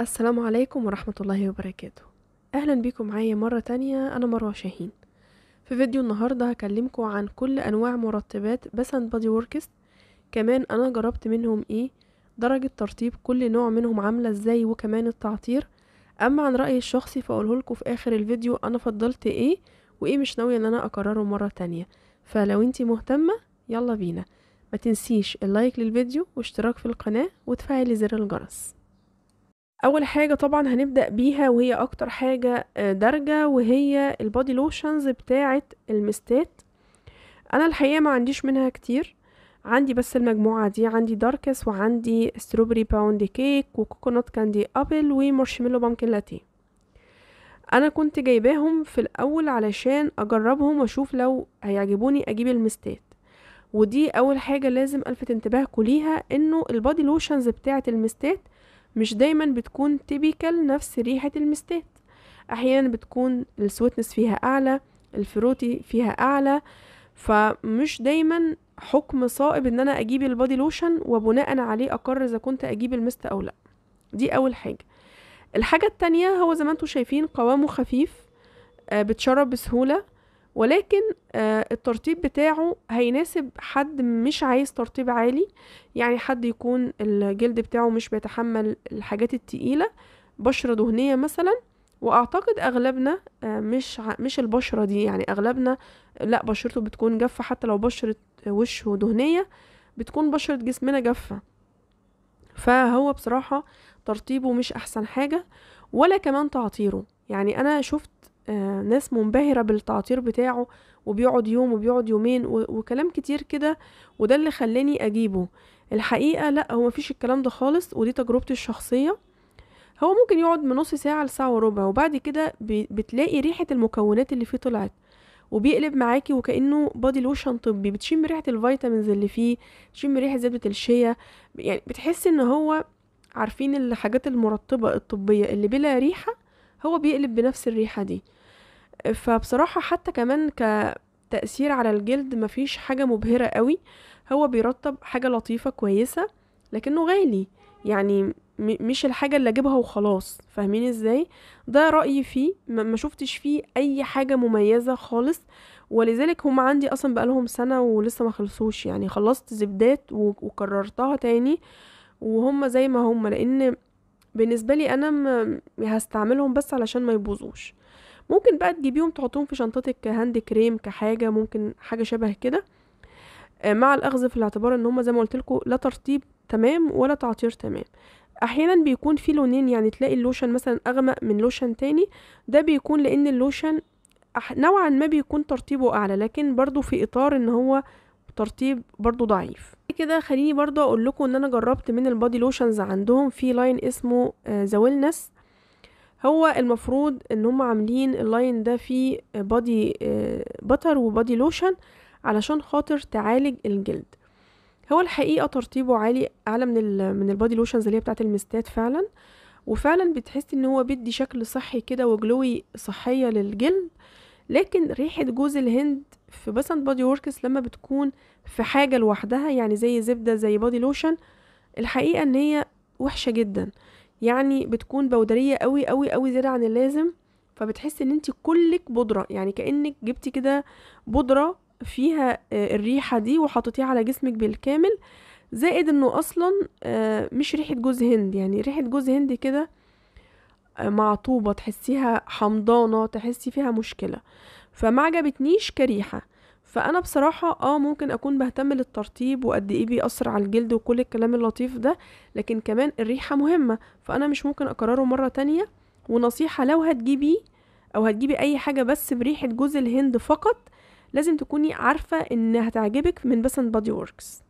السلام عليكم ورحمة الله وبركاته أهلا بيكم معايا مرة تانية أنا مروة شاهين في فيديو النهاردة هكلمكم عن كل أنواع مرطبات بس اند بادي وركس كمان أنا جربت منهم إيه درجة ترطيب كل نوع منهم عاملة إزاي وكمان التعطير أما عن رأيي الشخصي فأقولهولكوا في آخر الفيديو أنا فضلت إيه وإيه مش ناوية إن أنا أكرره مرة تانية فلو انتي مهتمة يلا بينا ما تنسيش اللايك للفيديو واشتراك في القناة وتفعلي زر الجرس اول حاجه طبعا هنبدا بيها وهي اكتر حاجه آه، دارجه وهي البادي لوشنز بتاعه المستات انا الحقيقه ما عنديش منها كتير عندي بس المجموعه دي عندي داركس وعندي ستروبري باوند كيك وكوكونات كاندي ابل ومارشميلو بامكن لاتيه انا كنت جايباهم في الاول علشان اجربهم واشوف لو هيعجبوني اجيب المستات ودي اول حاجه لازم الفت انتباهكم ليها انه البادي لوشنز بتاعه المستات مش دايما بتكون تيبيكال نفس ريحة المستات احيانا بتكون السويتنس فيها اعلى الفروتي فيها اعلى فمش دايما حكم صائب ان انا اجيب البادي لوشن وبناء عليه اقرر اذا كنت اجيب المست او لا دي اول حاجة الحاجة التانية هو زي ما انتم شايفين قوامه خفيف آه، بتشرب بسهولة ولكن آه، الترطيب بتاعه هيناسب حد مش عايز ترطيب عالي يعني حد يكون الجلد بتاعه مش بيتحمل الحاجات التقيلة بشرة دهنية مثلا واعتقد اغلبنا آه، مش مش البشره دي يعني اغلبنا لا بشرته بتكون جافه حتى لو بشره وشه دهنيه بتكون بشره جسمنا جافه فهو بصراحه ترطيبه مش احسن حاجه ولا كمان تعطيره يعني انا شفت آه، ناس منبهرة بالتعطير بتاعه وبيقعد يوم وبيقعد يومين وكلام كتير كده وده اللي خلاني أجيبه الحقيقة لا هو مفيش الكلام ده خالص ودي تجربتي الشخصية هو ممكن يقعد من نص ساعة لساعة وربع وبعد كده بتلاقي ريحة المكونات اللي فيه طلعت وبيقلب معاكي وكأنه بادي لوشن طبي بتشم ريحة الفيتامينز اللي فيه تشم ريحة زبدة الشيا يعني بتحس ان هو عارفين الحاجات المرطبة الطبية اللي بلا ريحة هو بيقلب بنفس الريحة دي فبصراحة حتى كمان كتأثير على الجلد مفيش حاجة مبهرة قوي هو بيرطب حاجة لطيفة كويسة لكنه غالي يعني مش الحاجة اللي اجيبها وخلاص فاهمين ازاي ده رأيي فيه ما شفتش فيه اي حاجة مميزة خالص ولذلك هم عندي اصلا بقالهم سنة ولسه ما خلصوش يعني خلصت زبدات وكررتها تاني وهم زي ما هم لان بالنسبة لي انا هستعملهم بس علشان ما يبوظوش ممكن بقى تجيبيهم تحطيهم في شنطتك كهاند كريم كحاجه ممكن حاجه شبه كده آه، مع الاخذ في الاعتبار ان هما زي ما قلت لا ترطيب تمام ولا تعطير تمام احيانا بيكون في لونين يعني تلاقي اللوشن مثلا اغمق من لوشن تاني ده بيكون لان اللوشن نوعا ما بيكون ترطيبه اعلى لكن برضو في اطار ان هو ترطيب برضو ضعيف كده خليني برضو اقول لكم ان انا جربت من البادي لوشنز عندهم في لاين اسمه ذا آه، ويلنس هو المفروض ان هم عاملين اللاين ده فيه بادي بتر وبادي لوشن علشان خاطر تعالج الجلد هو الحقيقه ترطيبه عالي اعلى من ال من البادي لوشنز اللي هي بتاعه المستات فعلا وفعلا بتحس ان هو بيدي شكل صحي كده وجلوي صحيه للجلد لكن ريحه جوز الهند في بسنت بادي وركس لما بتكون في حاجه لوحدها يعني زي زبده زي بادي لوشن الحقيقه ان هي وحشه جدا يعني بتكون بودريه قوي قوي قوي زياده عن اللازم فبتحس ان انت كلك بودره يعني كانك جبتي كده بودره فيها آه، الريحه دي وحطيتيها على جسمك بالكامل زائد انه اصلا آه، مش ريحه جوز هند يعني ريحه جوز هند كده آه، معطوبه تحسيها حمضانه تحسي فيها مشكله فما عجبتنيش كريحه فانا بصراحه اه ممكن اكون بهتم للترطيب وقد ايه بيأثر على الجلد وكل الكلام اللطيف ده لكن كمان الريحه مهمه فانا مش ممكن اكرره مره تانية ونصيحه لو هتجيبي او هتجيبي اي حاجه بس بريحه جوز الهند فقط لازم تكوني عارفه ان هتعجبك من بسن بادي ووركس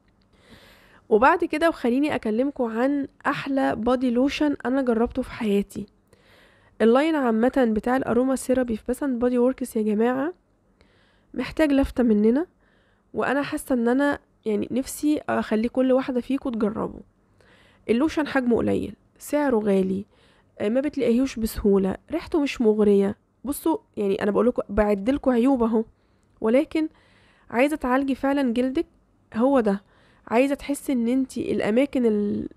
وبعد كده وخليني اكلمكم عن احلى بادي لوشن انا جربته في حياتي اللاين عامه بتاع الاروما سيرابي في بسن بادي ووركس يا جماعه محتاج لفتة مننا وانا حاسة ان انا يعني نفسي اخلي كل واحدة فيكم تجربه اللوشن حجمه قليل سعره غالي آه، ما بتلاقيهوش بسهولة ريحته مش مغرية بصوا يعني انا بقول لكم بعد لكم عيوب اهو ولكن عايزة تعالجي فعلا جلدك هو ده عايزة تحسي ان انتي الاماكن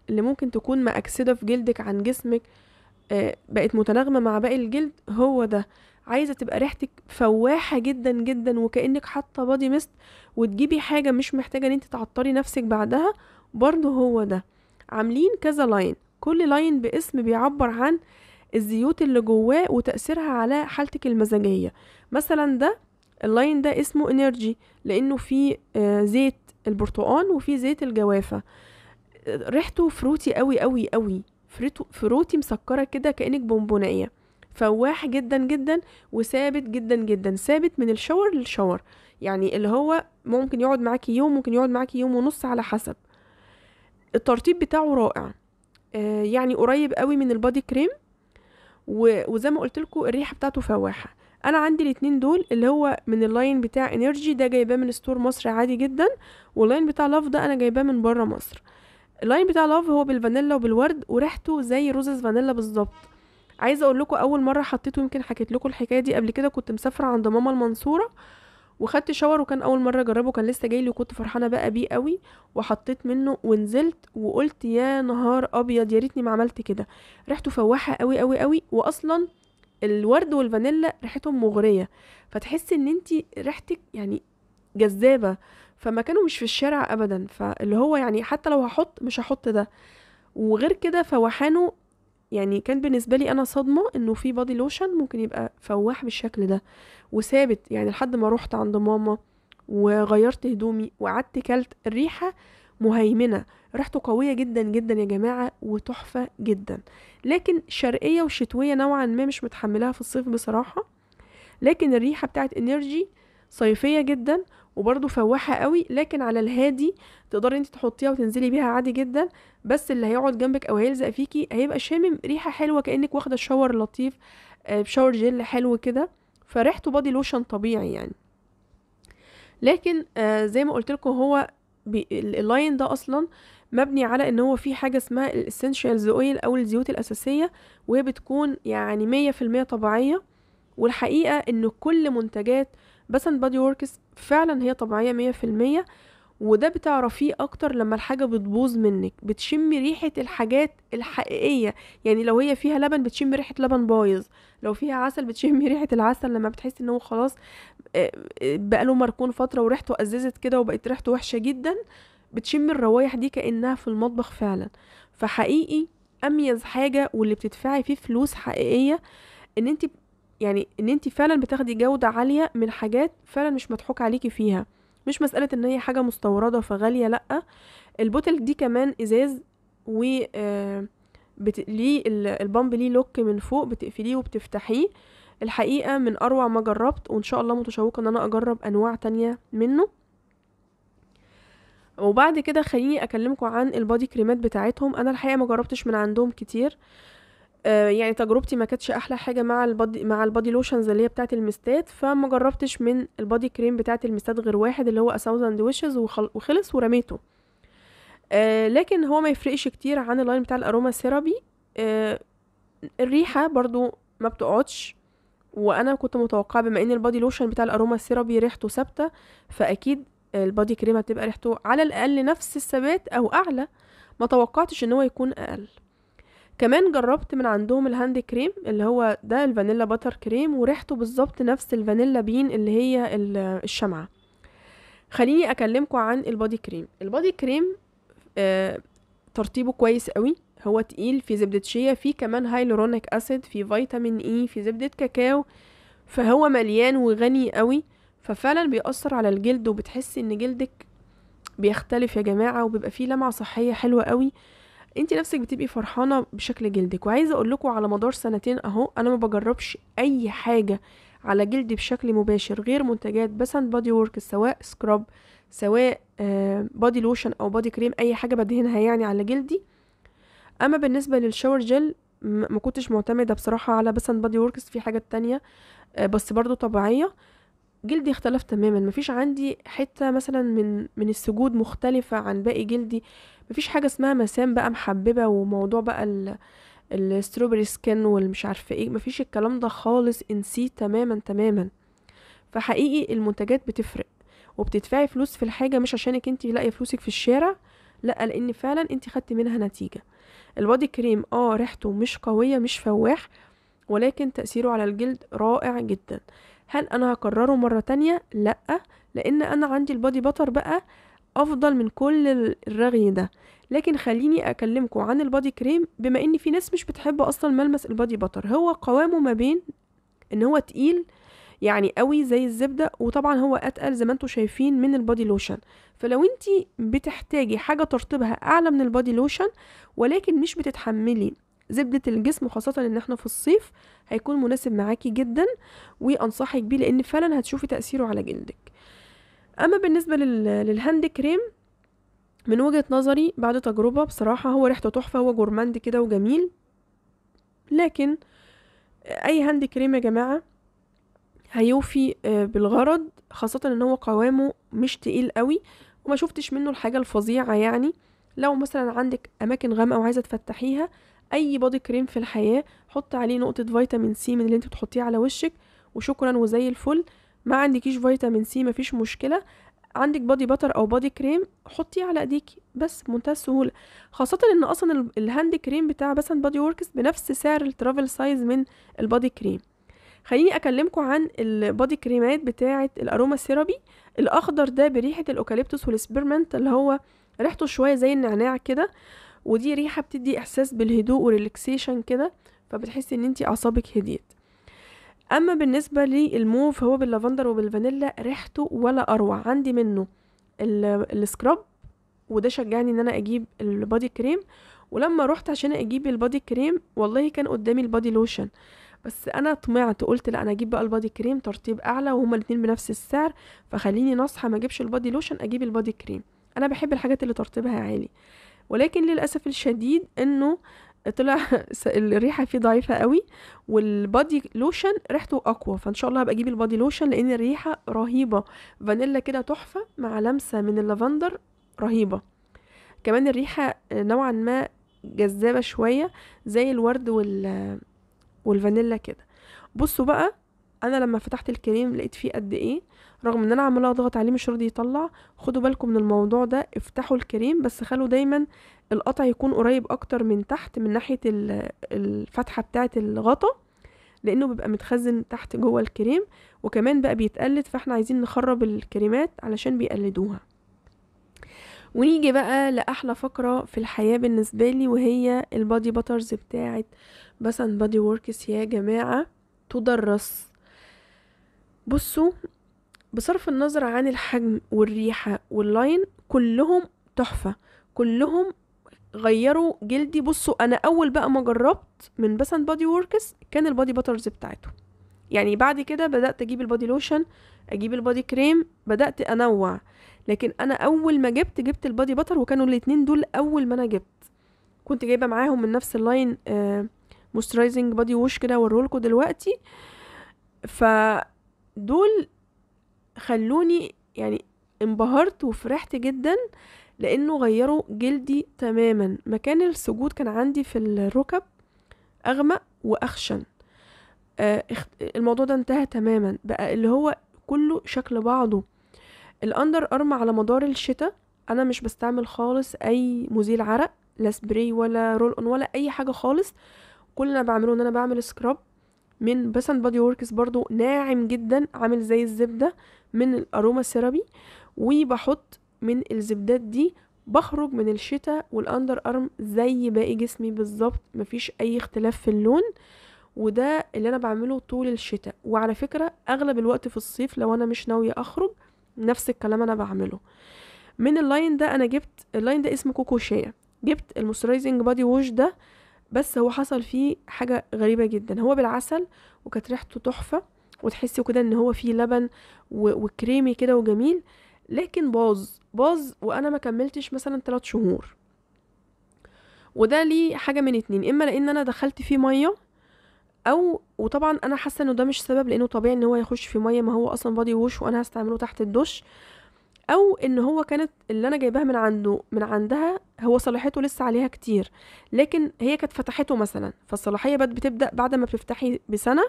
اللي ممكن تكون مأكسدة في جلدك عن جسمك آه، بقت متناغمة مع باقي الجلد هو ده عايزه تبقى ريحتك فواحه جدا جدا وكانك حاطه بادي ميست وتجيبي حاجه مش محتاجه ان انت تعطري نفسك بعدها برضه هو ده عاملين كذا لاين كل لاين باسم بيعبر عن الزيوت اللي جواه وتأثيرها على حالتك المزاجية مثلا ده اللاين ده اسمه انرجي لانه فيه آه، زيت البرتقال وفيه زيت الجوافة ريحته فروتي قوي قوي قوي فروتي مسكرة كده كأنك بونبونية فواح جدا جدا وثابت جدا جدا ثابت من الشاور للشاور يعني اللي هو ممكن يقعد معاكي يوم ممكن يقعد معاكي يوم ونص على حسب الترطيب بتاعه رائع آه يعني قريب قوي من البادي كريم وزي ما قلت لكم الريحه بتاعته فواحه انا عندي الاتنين دول اللي هو من اللاين بتاع انرجي ده جايباه من ستور مصر عادي جدا واللاين بتاع لاف ده انا جايباه من بره مصر اللاين بتاع لاف هو بالفانيلا وبالورد وريحته زي روزز فانيلا بالظبط عايزه اقول لكم اول مره حطيته يمكن حكيت لكم الحكايه دي قبل كده كنت مسافره عند ماما المنصوره وخدت شاور وكان اول مره اجربه كان لسه جاي لي وكنت فرحانه بقى بيه قوي وحطيت منه ونزلت وقلت يا نهار ابيض يا ريتني ما عملت كده ريحته فواحه قوي قوي قوي واصلا الورد والفانيلا ريحتهم مغريه فتحسي ان انت ريحتك يعني جذابه فمكانه مش في الشارع ابدا فاللي هو يعني حتى لو هحط مش هحط ده وغير كده فوحانه يعني كان بالنسبه لي انا صدمه انه في بادي لوشن ممكن يبقى فواح بالشكل ده وثابت يعني لحد ما رحت عند ماما وغيرت هدومي وقعدت كلت الريحه مهيمنه ريحته قويه جدا جدا يا جماعه وتحفه جدا لكن شرقيه وشتويه نوعا ما مش متحملاها في الصيف بصراحه لكن الريحه بتاعت انرجي صيفيه جدا وبرده فواحه قوي لكن على الهادي تقدري انت تحطيها وتنزلي بيها عادي جدا بس اللي هيقعد جنبك او هيلزق فيكي هيبقى شامم ريحه حلوه كانك واخده شاور لطيف بشاور آه، جيل حلو كده فريحته بادي لوشن طبيعي يعني لكن آه زي ما قلت لكم هو اللاين ده اصلا مبني على ان هو في حاجه اسمها الاسينشالز اويل او الزيوت الاساسيه وهي بتكون يعني مية في المية طبيعيه والحقيقه ان كل منتجات بسن بادي وركس فعلا هي طبيعية مية في المية وده بتعرفيه اكتر لما الحاجه بتبوظ منك بتشمي ريحه الحاجات الحقيقيه يعني لو هي فيها لبن بتشمي ريحه لبن بايظ لو فيها عسل بتشمي ريحه العسل لما بتحسي ان هو خلاص آه، آه، بقاله مركون فتره وريحته اززت كده وبقت ريحته وحشه جدا بتشمي الروايح دي كانها في المطبخ فعلا فحقيقي اميز حاجه واللي بتدفعي فيه فلوس حقيقيه ان انت يعني ان انت فعلا بتاخدي جودة عالية من حاجات فعلا مش مضحوك عليكي فيها مش مسألة ان هي حاجة مستوردة فغالية لأ البوتل دي كمان ازاز و آه، بت... ليه البامب ليه لوك من فوق بتقفليه وبتفتحيه الحقيقة من أروع ما جربت وإن شاء الله متشوقة إن أنا أجرب أنواع تانية منه وبعد كده خليني أكلمكم عن البادي كريمات بتاعتهم أنا الحقيقة ما جربتش من عندهم كتير آه، يعني تجربتي ما كانتش احلى حاجه مع البادي مع البادي لوشنز اللي هي بتاعه المستات فما جربتش من البادي كريم بتاعه المستات غير واحد اللي هو اساوزند ويشز وخلص ورميته آه لكن هو ما يفرقش كتير عن اللاين بتاع الاروما سيرابي آه الريحه برضو ما بتقعدش وانا كنت متوقعه بما ان البادي لوشن بتاع الاروما سيرابي ريحته ثابته فاكيد البادي كريم هتبقى ريحته على الاقل نفس الثبات او اعلى ما توقعتش ان هو يكون اقل كمان جربت من عندهم الهاند كريم اللي هو ده الفانيلا باتر كريم وريحته بالظبط نفس الفانيلا بين اللي هي الشمعة خليني اكلمكم عن البادي كريم البادي كريم آه ترطيبه كويس قوي هو تقيل في زبدة شيا في كمان هايلورونيك اسيد في فيتامين اي e، في زبدة كاكاو فهو مليان وغني قوي ففعلا بيأثر على الجلد وبتحسي ان جلدك بيختلف يا جماعة وبيبقى فيه لمعة صحية حلوة قوي انت نفسك بتبقي فرحانه بشكل جلدك وعايزه اقول لكم على مدار سنتين اهو انا ما بجربش اي حاجه على جلدي بشكل مباشر غير منتجات بس اند بادي وورك سواء سكراب سواء بادي آه، لوشن او بادي كريم اي حاجه بدهنها يعني على جلدي اما بالنسبه للشاور جل ما كنتش معتمده بصراحه على بس اند بادي وركس في حاجات تانية آه، بس برضو طبيعيه جلدي اختلف تماما مفيش عندي حتة مثلا من من السجود مختلفة عن باقي جلدي مفيش حاجة اسمها مسام بقى محببة وموضوع بقى ال الستروبري سكن والمش عارفة ايه مفيش الكلام ده خالص انسيه تماما تماما فحقيقي المنتجات بتفرق وبتدفعي فلوس في الحاجة مش عشانك انت لاقية فلوسك في الشارع لا لان فعلا انت خدتي منها نتيجة البادي كريم اه ريحته مش قوية مش فواح ولكن تأثيره على الجلد رائع جدا هل انا هكرره مرة تانية لا لان انا عندي البادي بطر بقى افضل من كل الرغي ده لكن خليني اكلمكم عن البادي كريم بما ان في ناس مش بتحب اصلا ملمس البادي بطر هو قوامه ما بين ان هو تقيل يعني قوي زي الزبده وطبعا هو اتقل زي ما انتم شايفين من البادي لوشن فلو انت بتحتاجي حاجه ترطبها اعلى من البادي لوشن ولكن مش بتتحملي زبدة الجسم خاصة ان احنا في الصيف هيكون مناسب معاكي جدا وانصحك بيه لان فعلا هتشوفي تأثيره على جلدك اما بالنسبة للهاند كريم من وجهة نظري بعد تجربة بصراحة هو ريحته تحفة هو جورماند كده وجميل لكن اي هاند كريم يا جماعة هيوفي آه، بالغرض خاصة ان هو قوامه مش تقيل قوي وما شفتش منه الحاجة الفظيعة يعني لو مثلا عندك اماكن غامقة وعايزة تفتحيها اي بودي كريم في الحياه حط عليه نقطه فيتامين سي من اللي انت بتحطيه على وشك وشكرا وزي الفل ما عندكيش فيتامين سي مفيش مشكله عندك بادي باتر او بادي كريم حطيه على ايديكي بس بمنتهى السهوله خاصه ان اصلا الهاند كريم بتاع بسن بادي وركس بنفس سعر الترافل سايز من البادي كريم خليني اكلمكم عن البادي كريمات بتاعه الاروما سيرابي الاخضر ده بريحه الاوكاليبتوس والسبيرمنت اللي هو ريحته شويه زي النعناع كده ودي ريحه بتدي احساس بالهدوء وريلاكسيشن كده فبتحسي ان انتي اعصابك هديت اما بالنسبه للموف هو باللافندر وبالفانيلا ريحته ولا اروع عندي منه السكراب وده شجعني ان انا اجيب البادي كريم ولما رحت عشان اجيب البادي كريم والله كان قدامي البادي لوشن بس انا طمعت قلت لا انا اجيب بقى البادي كريم ترطيب اعلى وهما الاتنين بنفس السعر فخليني نصحى ما اجيبش البادي لوشن اجيب البادي كريم انا بحب الحاجات اللي ترطيبها عالي ولكن للأسف الشديد أنه طلع الريحه فيه ضعيفه قوي والبادي لوشن ريحته اقوى فان شاء الله هبقى اجيب البادي لوشن لان الريحه رهيبه فانيلا كده تحفه مع لمسه من اللافندر رهيبه كمان الريحه نوعا ما جذابه شويه زي الورد وال والفانيلا كده بصوا بقى انا لما فتحت الكريم لقيت فيه قد ايه رغم ان انا عماله اضغط عليه مش راضي يطلع خدوا بالكم من الموضوع ده افتحوا الكريم بس خلوا دايما القطع يكون قريب اكتر من تحت من ناحيه الفتحه بتاعه الغطا لانه بيبقى متخزن تحت جوه الكريم وكمان بقى بيتقلد فاحنا عايزين نخرب الكريمات علشان بيقلدوها ونيجي بقى لاحلى فقره في الحياه بالنسبه لي وهي البادي باترز بتاعه بسن بادي ووركس يا جماعه تدرس بصوا بصرف النظر عن الحجم والريحة واللاين كلهم تحفة كلهم غيروا جلدي بصوا انا اول بقى ما جربت من بسن بادي وركس كان البادي باترز بتاعته يعني بعد كده بدات اجيب البادي لوشن اجيب البادي كريم بدات انوع لكن انا اول ما جبت جبت البادي باتر وكانوا الاتنين دول اول ما انا جبت كنت جايبه معاهم من نفس اللاين آه موسترايزنج بادي ووش كده والرولكو دلوقتي ف دول خلوني يعني انبهرت وفرحت جدا لانه غيروا جلدي تماما مكان السجود كان عندي في الركب اغمق واخشن آه الموضوع ده انتهى تماما بقى اللي هو كله شكل بعضه الاندر ارم على مدار الشتاء انا مش بستعمل خالص اي مزيل عرق لا سبراي ولا رول اون ولا اي حاجه خالص كل اللي انا بعمله ان انا بعمل سكراب من بسن بادي ووركس برضو ناعم جدا عامل زي الزبدة من الأروما سيرابي وبحط من الزبدات دي بخرج من الشتاء والاندر ارم زي باقي جسمي بالظبط مفيش اي اختلاف في اللون وده اللي انا بعمله طول الشتاء وعلى فكرة اغلب الوقت في الصيف لو انا مش ناوية اخرج نفس الكلام انا بعمله من اللاين ده انا جبت اللاين ده اسمه شيا جبت المسترايزنج بادي ووش ده بس هو حصل فيه حاجة غريبة جدا هو بالعسل وكانت ريحته تحفة وتحسي كده ان هو فيه لبن وكريمي كده وجميل لكن باظ باظ وانا ما كملتش مثلا ثلاث شهور وده ليه حاجة من اتنين اما لان انا دخلت فيه مية او وطبعا انا حاسه انه ده مش سبب لانه طبيعي ان هو يخش في ميه ما هو اصلا بادي ووش وانا هستعمله تحت الدش او ان هو كانت اللي انا جايباها من عنده من عندها هو صلاحيته لسه عليها كتير لكن هي كانت فتحته مثلا فالصلاحيه بقت بتبدا بعد ما بتفتحي بسنه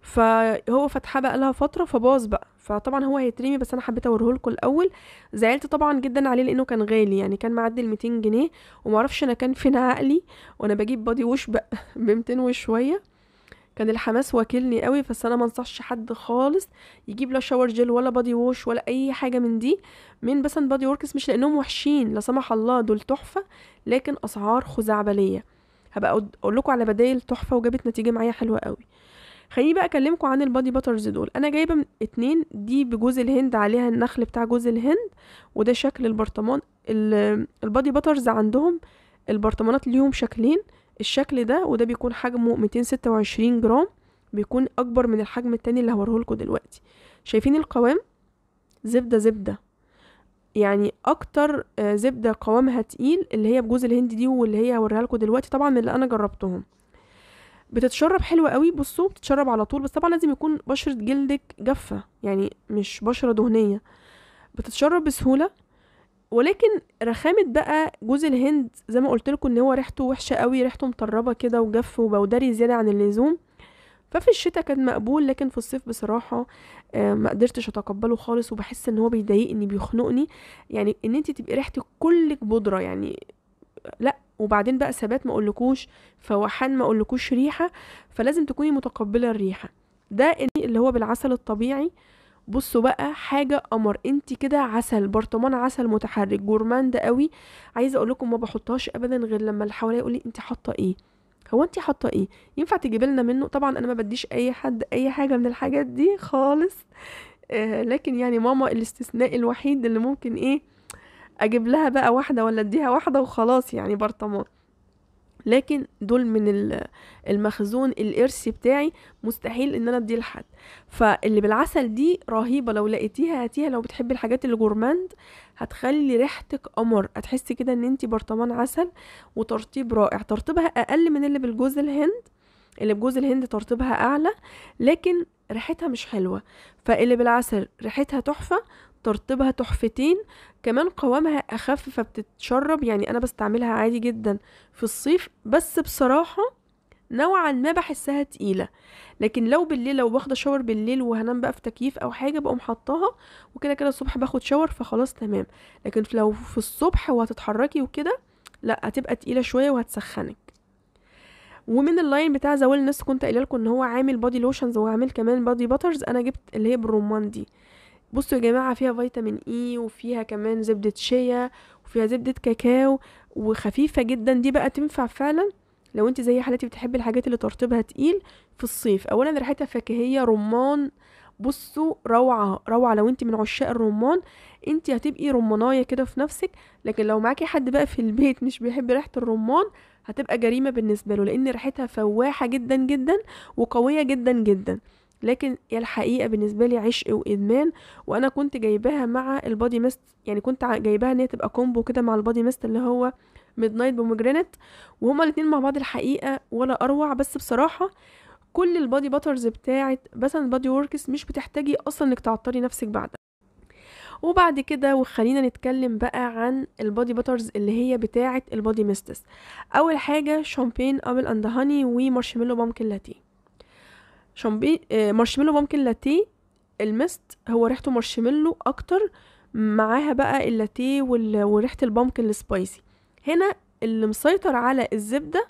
فهو فتحها بقى لها فتره فباظ بقى فطبعا هو هيترمي بس انا حبيت لكم الاول زعلت طبعا جدا عليه لانه كان غالي يعني كان معدي ال 200 جنيه ومعرفش انا كان فين عقلي وانا بجيب بادي بقى ب 200 وشويه كان الحماس واكلني قوي بس انا ما انصحش حد خالص يجيب لا شاور جيل ولا بادي ووش ولا اي حاجه من دي من بس بادي وركس مش لانهم وحشين لا سمح الله دول تحفه لكن اسعار خزعبليه هبقى اقول لكم على بدايل تحفه وجابت نتيجه معايا حلوه قوي خليني بقى اكلمكم عن البادي باترز دول انا جايبه اتنين دي بجوز الهند عليها النخل بتاع جوز الهند وده شكل البرطمان البادي باترز عندهم البرطمانات ليهم شكلين الشكل ده وده بيكون حجمه 226 جرام بيكون اكبر من الحجم التاني اللي لكم دلوقتي شايفين القوام زبدة زبدة يعني اكتر آه، زبدة قوامها تقيل اللي هي بجوز الهند دي واللي هي هوريها لكم دلوقتي طبعا من اللي انا جربتهم بتتشرب حلوة قوي بصوا بتتشرب على طول بس طبعا لازم يكون بشرة جلدك جافة يعني مش بشرة دهنية بتتشرب بسهولة ولكن رخامه بقى جوز الهند زي ما قلت لكم ان هو ريحته وحشه قوي ريحته مطربه كده وجف وبودري زياده عن اللزوم ففي الشتاء كان مقبول لكن في الصيف بصراحه آه، ما قدرتش اتقبله خالص وبحس ان هو بيضايقني بيخنقني يعني ان انت تبقي ريحتك كلك بودره يعني لا وبعدين بقى ثبات ما اقولكوش فوحان ما اقولكوش ريحه فلازم تكوني متقبله الريحه ده اللي هو بالعسل الطبيعي بصوا بقى حاجه قمر انت كده عسل برطمان عسل متحرك ده قوي عايزه اقول لكم ما بحطهاش ابدا غير لما اللي حواليا يقول لي انت حاطه ايه هو انت حاطه ايه ينفع تجيبي لنا منه طبعا انا ما بديش اي حد اي حاجه من الحاجات دي خالص آه لكن يعني ماما الاستثناء الوحيد اللي ممكن ايه اجيب لها بقى واحده ولا اديها واحده وخلاص يعني برطمان لكن دول من المخزون الارثي بتاعي مستحيل ان انا اديه لحد فاللي بالعسل دي رهيبه لو لقيتيها هاتيها لو بتحبي الحاجات الجورماند هتخلي ريحتك قمر هتحسي كده ان انت برطمان عسل وترطيب رائع ترطيبها اقل من اللي بالجوز الهند اللي بجوز الهند ترطيبها اعلى لكن ريحتها مش حلوه فاللي بالعسل ريحتها تحفه ترطيبها تحفتين كمان قوامها اخف فبتتشرب يعني انا بستعملها عادي جدا في الصيف بس بصراحه نوعا ما بحسها تقيله لكن لو بالليل لو واخده شاور بالليل وهنام بقى في تكييف او حاجه بقوم حطها وكده كده الصبح باخد شاور فخلاص تمام لكن لو في الصبح وهتتحركي وكده لا هتبقى تقيله شويه وهتسخنك ومن اللاين بتاع زوال الناس كنت قايله لكم ان هو عامل بادي لوشنز وعامل كمان بادي باترز انا جبت اللي هي بالرمان دي بصوا يا جماعة فيها فيتامين اي e وفيها كمان زبدة شيا وفيها زبدة كاكاو وخفيفة جدا دي بقى تنفع فعلا لو انت زي حالتي بتحبي الحاجات اللي ترطبها تقيل في الصيف اولا ريحتها فاكهية رمان بصوا روعة روعة لو انت من عشاق الرمان انت هتبقي رماناية كده في نفسك لكن لو معاكي حد بقى في البيت مش بيحب ريحة الرمان هتبقى جريمة بالنسبة له لان ريحتها فواحة جدا جدا وقوية جدا جدا لكن الحقيقه بالنسبه لي عشق وادمان وانا كنت جايباها مع البادي ميست يعني كنت جايباها ان هي تبقى كومبو كده مع البادي ميست اللي هو ميد نايت بومجرانيت وهما الاتنين مع بعض الحقيقه ولا اروع بس بصراحه كل البادي باترز بتاعه مثلا البادي وركس مش بتحتاجي اصلا انك تعطري نفسك بعدها وبعد كده وخلينا نتكلم بقى عن البادي باترز اللي هي بتاعه البادي ميستس اول حاجه شامبين ابل اند هاني ومارشميلو بامكن لاتيه شامبي آه مارشميلو بامكن لاتيه المست هو ريحته مارشميلو اكتر معاها بقى اللاتيه وريحه البامكن السبايسي هنا اللي مسيطر على الزبده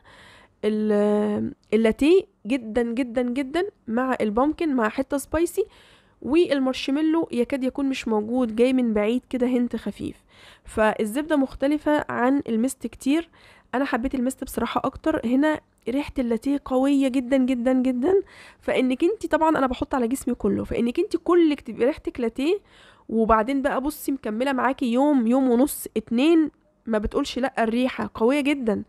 اللاتيه جدا جدا جدا مع البامكن مع حته سبايسي والمارشميلو يكاد يكون مش موجود جاي من بعيد كده هنت خفيف فالزبده مختلفه عن المست كتير انا حبيت المست بصراحه اكتر هنا ريحه اللاتيه قويه جدا جدا جدا فانك انت طبعا انا بحط على جسمي كله فانك انت كلك تبقي ريحتك لاتيه وبعدين بقى بصي مكمله معاكي يوم يوم ونص اتنين ما بتقولش لا الريحه قويه جدا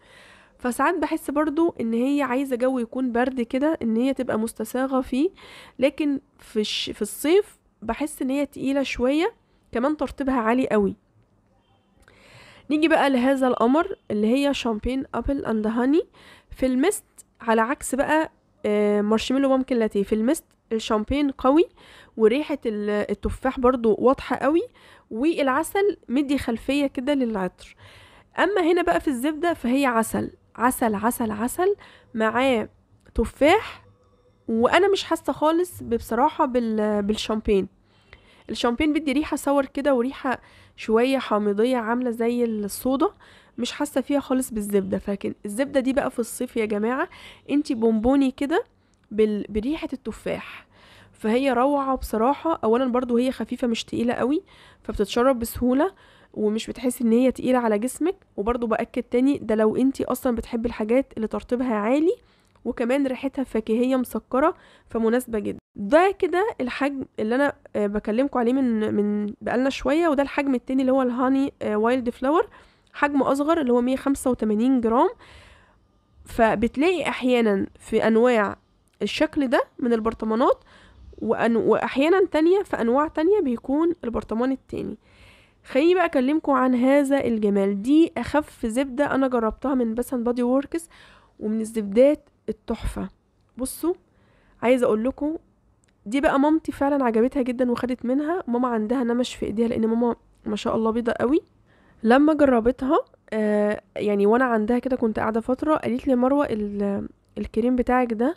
فساعات بحس برضو ان هي عايزه جو يكون برد كده ان هي تبقى مستساغه فيه لكن في الش... في الصيف بحس ان هي تقيله شويه كمان ترطيبها عالي قوي نيجي بقى لهذا القمر اللي هي شامبين ابل اند هاني في المست على عكس بقى آه، مارشميلو ممكن لاتيه في المست الشامبين قوي وريحة التفاح برضو واضحة قوي والعسل مدي خلفية كده للعطر أما هنا بقى في الزبدة فهي عسل عسل عسل عسل معاه تفاح وأنا مش حاسة خالص بصراحة بالشامبين الشامبين بيدي ريحه صور كده وريحه شويه حامضيه عامله زي الصودا مش حاسه فيها خالص بالزبده فاكن الزبده دي بقى في الصيف يا جماعه انتي بونبوني كده بال... بريحه التفاح فهي روعه بصراحه اولا برضو هي خفيفه مش تقيله قوي فبتتشرب بسهوله ومش بتحسي ان هي تقيله على جسمك وبرضو باكد تاني ده لو انتي اصلا بتحبي الحاجات اللي ترطيبها عالي وكمان ريحتها فاكهيه مسكره فمناسبه جدا ده كده الحجم اللي انا آه، بكلمكم عليه من من بقالنا شويه وده الحجم التاني اللي هو الهاني وايلد فلاور حجمه اصغر اللي هو 185 جرام فبتلاقي احيانا في انواع الشكل ده من البرطمانات واحيانا تانية في انواع تانية بيكون البرطمان التاني خليني بقى اكلمكم عن هذا الجمال دي اخف زبده انا جربتها من بسن بادي ووركس ومن الزبدات التحفه بصوا عايزه اقول لكم دي بقى مامتي فعلا عجبتها جدا وخدت منها ماما عندها نمش في ايديها لان ماما ما شاء الله بيضه قوي لما جربتها آه يعني وانا عندها كده كنت قاعده فتره قالت لي مروه الكريم بتاعك ده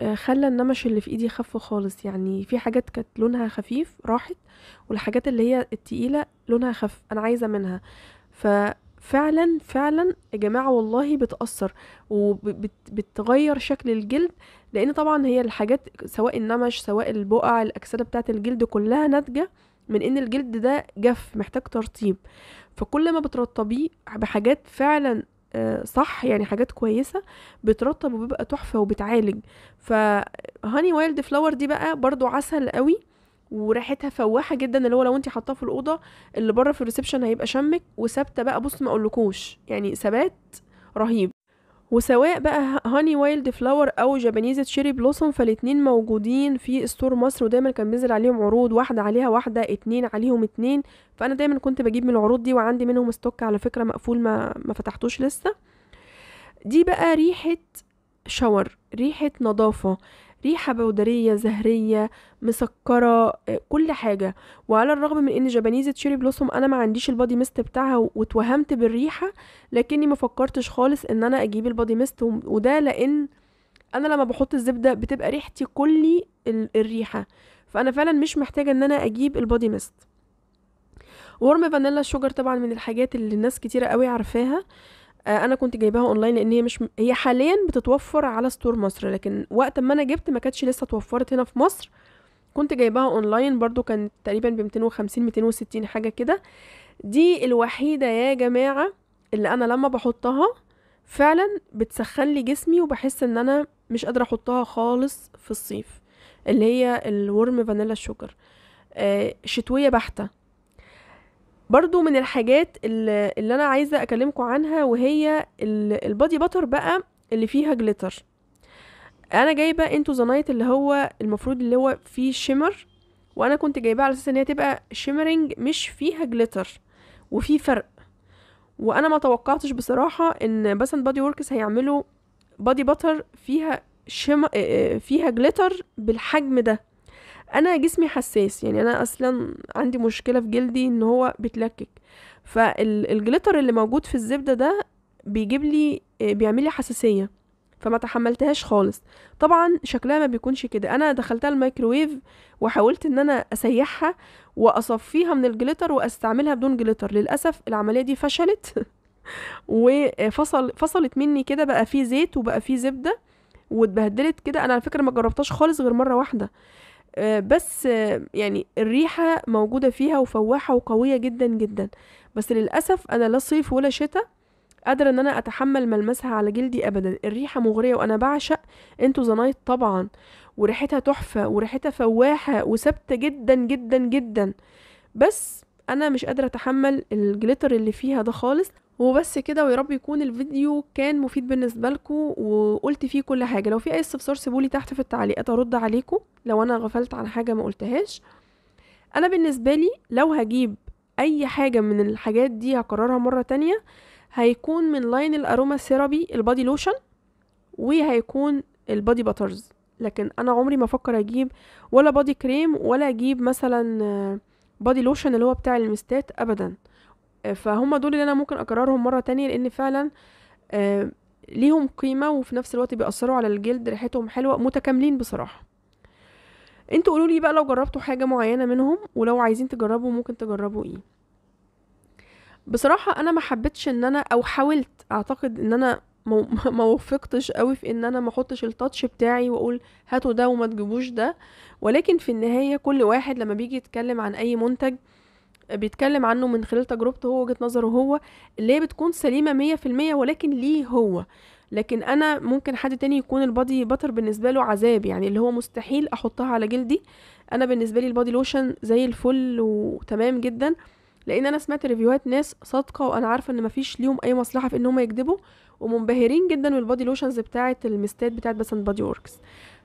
آه خلى النمش اللي في ايدي خف خالص يعني في حاجات كانت لونها خفيف راحت والحاجات اللي هي التقيله لونها خف انا عايزه منها ف فعلا فعلا يا جماعة والله بتأثر وبتغير شكل الجلد لأن طبعا هي الحاجات سواء النمش سواء البقع الأكسدة بتاعة الجلد كلها ناتجة من ان الجلد ده جف محتاج ترطيب فكل ما بترطبيه بحاجات فعلا آه، صح يعني حاجات كويسه بترطب وبيبقى تحفه وبتعالج فهاني وايلد فلاور دي بقى برضو عسل قوي وريحتها فواحه جدا اللي هو لو انت حاطاه في الاوضه اللي بره في الريسبشن هيبقى شمك وثابته بقى بص ما اقولكوش يعني ثبات رهيب وسواء بقى هاني وايلد فلاور او جابانيز تشيري بلوسوم فالاتنين موجودين في ستور مصر ودايما كان بينزل عليهم عروض واحده عليها واحده اتنين عليهم اتنين فانا دايما كنت بجيب من العروض دي وعندي منهم ستوك على فكره مقفول ما ما فتحتوش لسه دي بقى ريحه شاور ريحه نظافه ريحة بودرية زهرية مسكرة آه، كل حاجة وعلى الرغم من ان جابانيزة تشيري بلوسوم انا ما عنديش البادي ميست بتاعها واتوهمت بالريحة لكني ما فكرتش خالص ان انا اجيب البادي ميست وده لان انا لما بحط الزبدة بتبقى ريحتي كلي الريحة فانا فعلا مش محتاجة ان انا اجيب البادي ميست ورم فانيلا الشوجر طبعا من الحاجات اللي الناس كتيرة قوي عارفاها آه آه انا كنت جايباها اونلاين لان هي مش هي حاليا بتتوفر على ستور مصر لكن وقت ما انا جبت ما كانتش لسه اتوفرت هنا في مصر كنت جايباها اونلاين برضو كانت تقريبا ب 250 260 حاجه كده دي الوحيده يا جماعه اللي انا لما بحطها فعلا بتسخن لي جسمي وبحس ان انا مش قادره احطها خالص في الصيف اللي هي الورم فانيلا الشوكر آه شتويه بحته برضو من الحاجات اللي, اللي انا عايزه اكلمكم عنها وهي البادي باتر بقى اللي فيها جليتر انا جايبه انتو ذا نايت اللي هو المفروض اللي هو فيه شيمر وانا كنت جايباه على اساس ان هي تبقى شيمرنج مش فيها جليتر وفي فرق وانا ما توقعتش بصراحه ان بس بادي وركس هيعملوا بادي باتر فيها شم... آه، آه، فيها جليتر بالحجم ده انا جسمي حساس يعني انا اصلا عندي مشكله في جلدي ان هو بيتلكك فالجليتر اللي موجود في الزبده ده بيجيب لي بيعمل لي حساسيه فما تحملتهاش خالص طبعا شكلها ما بيكونش كده انا دخلتها الميكروويف وحاولت ان انا اسيحها واصفيها من الجليتر واستعملها بدون جليتر للاسف العمليه دي فشلت وفصل فصلت مني كده بقى فيه زيت وبقى فيه زبده واتبهدلت كده انا على فكره ما جربتهاش خالص غير مره واحده آه، بس آه، يعني الريحة موجودة فيها وفواحة وقوية جدا جدا بس للأسف أنا لا صيف ولا شتاء قادرة ان انا اتحمل ملمسها على جلدي ابدا الريحة مغرية وانا بعشق زنايت طبعا وريحتها تحفة وريحتها فواحة وثابتة جدا جدا جدا بس انا مش قادرة اتحمل الجليتر اللي فيها ده خالص وبس كده ويا رب يكون الفيديو كان مفيد بالنسبه لكم وقلت فيه كل حاجه لو في اي استفسار سيبولي تحت في التعليقات ارد عليكم لو انا غفلت عن حاجه ما قلتهاش انا بالنسبه لي لو هجيب اي حاجه من الحاجات دي هكررها مره تانية هيكون من لاين الاروما سيرابي البادي لوشن وهيكون البادي باترز لكن انا عمري ما افكر اجيب ولا بادي كريم ولا اجيب مثلا آه، بادي لوشن اللي هو بتاع المستات ابدا فهم دول اللي انا ممكن اكررهم مره تانية لان فعلا آه، ليهم قيمه وفي نفس الوقت بيأثروا على الجلد ريحتهم حلوه متكاملين بصراحه انتوا قولوا لي بقى لو جربتوا حاجه معينه منهم ولو عايزين تجربوا ممكن تجربوا ايه بصراحه انا ما حبيتش ان انا او حاولت اعتقد ان انا ما وفقتش قوي في ان انا ما احطش التاتش بتاعي واقول هاتوا ده وما تجيبوش ده ولكن في النهايه كل واحد لما بيجي يتكلم عن اي منتج آه بيتكلم عنه من خلال تجربته هو وجهة نظره هو اللي هي بتكون سليمة مية في المية ولكن ليه هو لكن انا ممكن حد تاني يكون البادي بتر بالنسبه له عذاب يعني اللي هو مستحيل احطها على جلدي انا بالنسبه لي البادي لوشن زي الفل وتمام جدا لان انا سمعت ريفيوهات ناس صادقه وانا عارفه ان مفيش ليهم اي مصلحه في ان هم يكذبوا ومنبهرين جدا بالبادي لوشنز بتاعه المستات بتاعه بسنت بادي وركس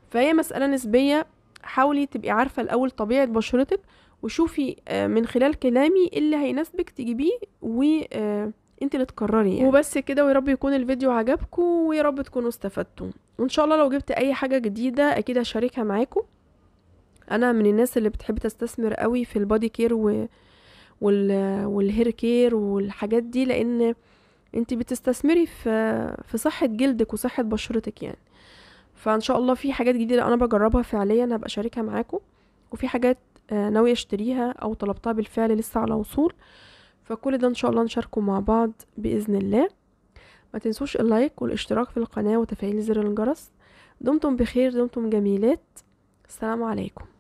فهي مساله نسبيه حاولي تبقي عارفه الاول طبيعه بشرتك وشوفي آه، من خلال كلامي اللي هيناسبك تجيبيه و آه، انت اللي تقرري يعني. وبس كده ويا رب يكون الفيديو عجبكم ويا رب تكونوا استفدتوا وان شاء الله لو جبت اي حاجه جديده اكيد هشاركها معاكم انا من الناس اللي بتحب تستثمر قوي في البادي كير و... وال... والهير كير والحاجات دي لان انت بتستثمري في في صحه جلدك وصحه بشرتك يعني فان شاء الله في حاجات جديده انا بجربها فعليا هبقى شاركها معاكم وفي حاجات آه، ناوية اشتريها أو طلبتها بالفعل لسه على وصول فكل ده إن شاء الله نشاركه مع بعض بإذن الله ما تنسوش اللايك والاشتراك في القناة وتفعيل زر الجرس دمتم بخير دمتم جميلات السلام عليكم